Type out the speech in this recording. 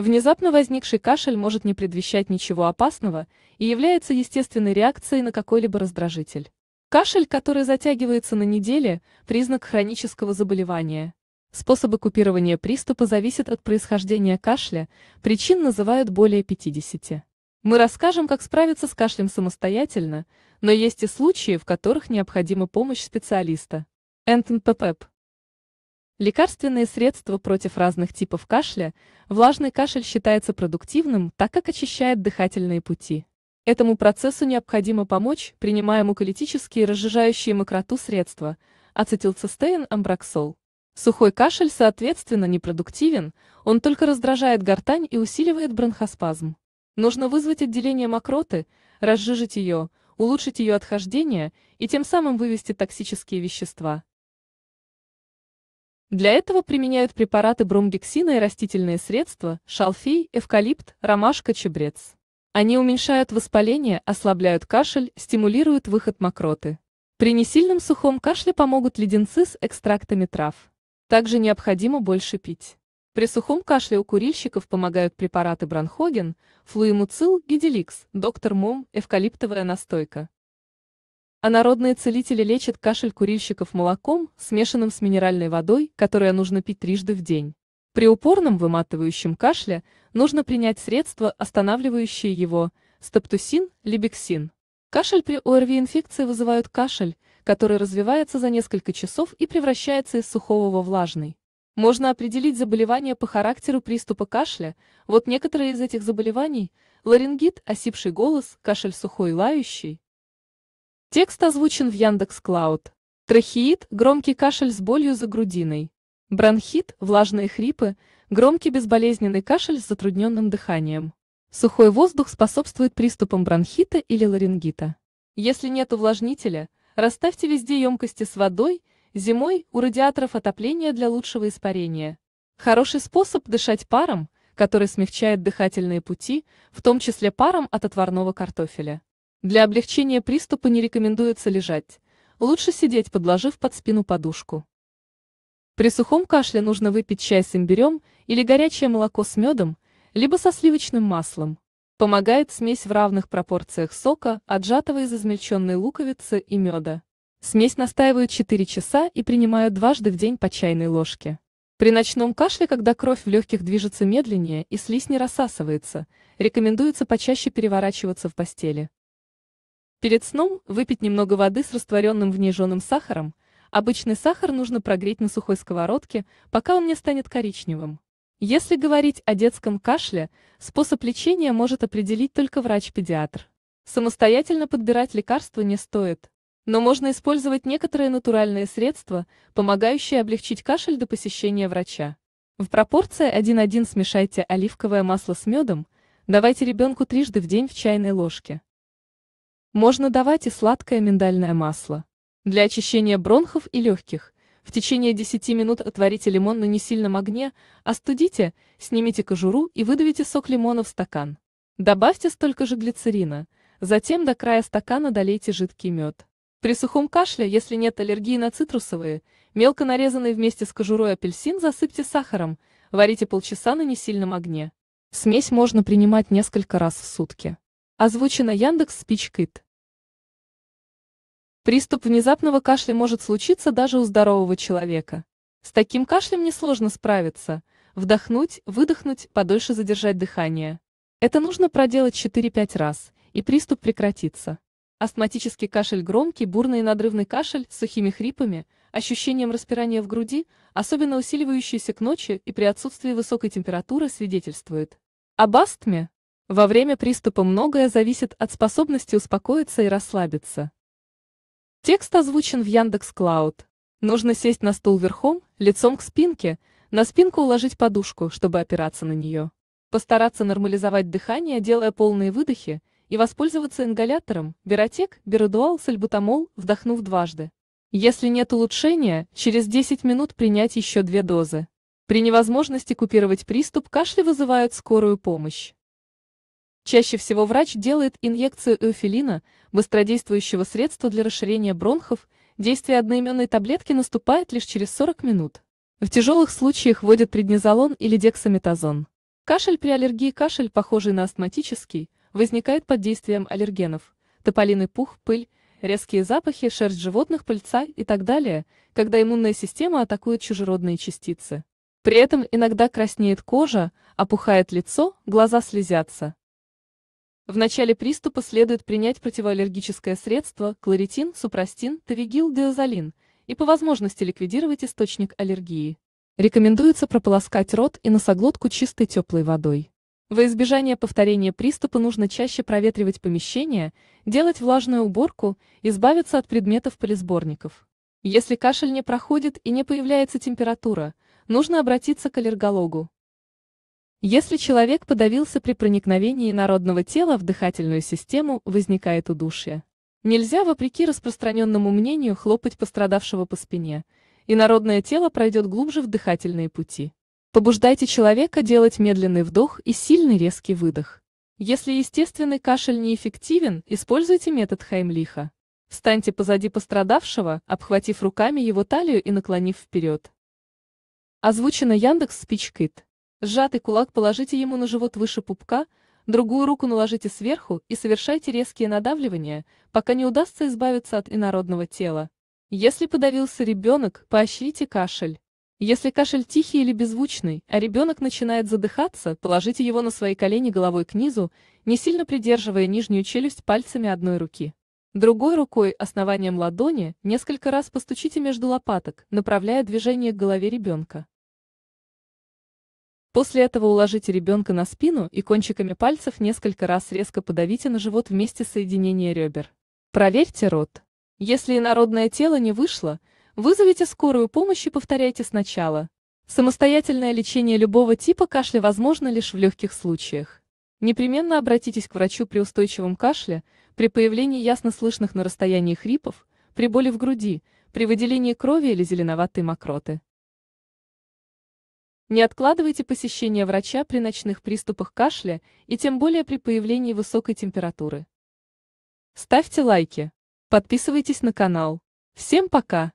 Внезапно возникший кашель может не предвещать ничего опасного и является естественной реакцией на какой-либо раздражитель. Кашель, который затягивается на неделе, признак хронического заболевания. Способы купирования приступа зависят от происхождения кашля, причин называют более 50. Мы расскажем, как справиться с кашлем самостоятельно, но есть и случаи, в которых необходима помощь специалиста. НТНПП Лекарственные средства против разных типов кашля, влажный кашель считается продуктивным, так как очищает дыхательные пути. Этому процессу необходимо помочь, принимая муколитические разжижающие мокроту средства, ацетилцистеин, амбраксол. Сухой кашель, соответственно, непродуктивен, он только раздражает гортань и усиливает бронхоспазм. Нужно вызвать отделение мокроты, разжижить ее, улучшить ее отхождение и тем самым вывести токсические вещества. Для этого применяют препараты бромгексина и растительные средства, шалфей, эвкалипт, ромашка, чебрец. Они уменьшают воспаление, ослабляют кашель, стимулируют выход мокроты. При несильном сухом кашле помогут леденцы с экстрактами трав. Также необходимо больше пить. При сухом кашле у курильщиков помогают препараты бронхоген, флуимуцил, гиделикс, доктор Мом, эвкалиптовая настойка. А народные целители лечат кашель курильщиков молоком, смешанным с минеральной водой, которое нужно пить трижды в день. При упорном выматывающем кашле нужно принять средства, останавливающие его, стаптусин, либексин. Кашель при ОРВИ-инфекции вызывают кашель, который развивается за несколько часов и превращается из сухого во влажный. Можно определить заболевание по характеру приступа кашля. Вот некоторые из этих заболеваний – ларингит, осипший голос, кашель сухой и лающий, Текст озвучен в Яндекс.Клауд. Трахеит – громкий кашель с болью за грудиной. Бронхит – влажные хрипы, громкий безболезненный кашель с затрудненным дыханием. Сухой воздух способствует приступам бронхита или ларингита. Если нет увлажнителя, расставьте везде емкости с водой, зимой у радиаторов отопления для лучшего испарения. Хороший способ дышать паром, который смягчает дыхательные пути, в том числе паром от отварного картофеля. Для облегчения приступа не рекомендуется лежать. Лучше сидеть, подложив под спину подушку. При сухом кашле нужно выпить чай с имбирем или горячее молоко с медом, либо со сливочным маслом. Помогает смесь в равных пропорциях сока, отжатого из измельченной луковицы и меда. Смесь настаивают 4 часа и принимают дважды в день по чайной ложке. При ночном кашле, когда кровь в легких движется медленнее и слизь не рассасывается, рекомендуется почаще переворачиваться в постели. Перед сном выпить немного воды с растворенным в ней жженым сахаром. Обычный сахар нужно прогреть на сухой сковородке, пока он не станет коричневым. Если говорить о детском кашле, способ лечения может определить только врач-педиатр. Самостоятельно подбирать лекарства не стоит. Но можно использовать некоторые натуральные средства, помогающие облегчить кашель до посещения врача. В пропорции 1-1 смешайте оливковое масло с медом, давайте ребенку трижды в день в чайной ложке. Можно давать и сладкое миндальное масло. Для очищения бронхов и легких. В течение 10 минут отварите лимон на несильном огне, остудите, снимите кожуру и выдавите сок лимона в стакан. Добавьте столько же глицерина, затем до края стакана долейте жидкий мед. При сухом кашле, если нет аллергии на цитрусовые, мелко нарезанный вместе с кожурой апельсин засыпьте сахаром, варите полчаса на несильном огне. Смесь можно принимать несколько раз в сутки. Озвучено Яндекс Спичкит. Приступ внезапного кашля может случиться даже у здорового человека. С таким кашлем несложно справиться. Вдохнуть, выдохнуть, подольше задержать дыхание. Это нужно проделать 4-5 раз, и приступ прекратится. Астматический кашель громкий, бурный и надрывный кашель с сухими хрипами, ощущением распирания в груди, особенно усиливающийся к ночи и при отсутствии высокой температуры свидетельствует об астме. Во время приступа многое зависит от способности успокоиться и расслабиться. Текст озвучен в Яндекс Клауд. Нужно сесть на стул верхом, лицом к спинке, на спинку уложить подушку, чтобы опираться на нее. Постараться нормализовать дыхание, делая полные выдохи, и воспользоваться ингалятором, биротек, биродуал, сальбутамол, вдохнув дважды. Если нет улучшения, через 10 минут принять еще две дозы. При невозможности купировать приступ кашля вызывают скорую помощь. Чаще всего врач делает инъекцию эофилина, быстродействующего средства для расширения бронхов, действие одноименной таблетки наступает лишь через 40 минут. В тяжелых случаях вводят преднизолон или дексаметазон. Кашель при аллергии Кашель, похожий на астматический, возникает под действием аллергенов, тополиный пух, пыль, резкие запахи, шерсть животных, пыльца и так далее, когда иммунная система атакует чужеродные частицы. При этом иногда краснеет кожа, опухает лицо, глаза слезятся. В начале приступа следует принять противоаллергическое средство кларитин, супрастин, тавигил, диазолин и по возможности ликвидировать источник аллергии. Рекомендуется прополоскать рот и носоглотку чистой теплой водой. Во избежание повторения приступа нужно чаще проветривать помещение, делать влажную уборку, избавиться от предметов полисборников. Если кашель не проходит и не появляется температура, нужно обратиться к аллергологу. Если человек подавился при проникновении народного тела в дыхательную систему, возникает удушье. Нельзя, вопреки распространенному мнению, хлопать пострадавшего по спине, и народное тело пройдет глубже в дыхательные пути. Побуждайте человека делать медленный вдох и сильный резкий выдох. Если естественный кашель неэффективен, используйте метод Хаймлиха. Встаньте позади пострадавшего, обхватив руками его талию и наклонив вперед. Озвучено Яндекс Спичкит. Сжатый кулак положите ему на живот выше пупка, другую руку наложите сверху и совершайте резкие надавливания, пока не удастся избавиться от инородного тела. Если подавился ребенок, поощрите кашель. Если кашель тихий или беззвучный, а ребенок начинает задыхаться, положите его на свои колени головой к низу, не сильно придерживая нижнюю челюсть пальцами одной руки. Другой рукой, основанием ладони, несколько раз постучите между лопаток, направляя движение к голове ребенка. После этого уложите ребенка на спину и кончиками пальцев несколько раз резко подавите на живот вместе соединения ребер. Проверьте рот. Если инородное тело не вышло, вызовите скорую помощь и повторяйте сначала. Самостоятельное лечение любого типа кашля возможно лишь в легких случаях. Непременно обратитесь к врачу при устойчивом кашле, при появлении ясно слышных на расстоянии хрипов, при боли в груди, при выделении крови или зеленоватой мокроты. Не откладывайте посещение врача при ночных приступах кашля и тем более при появлении высокой температуры. Ставьте лайки. Подписывайтесь на канал. Всем пока!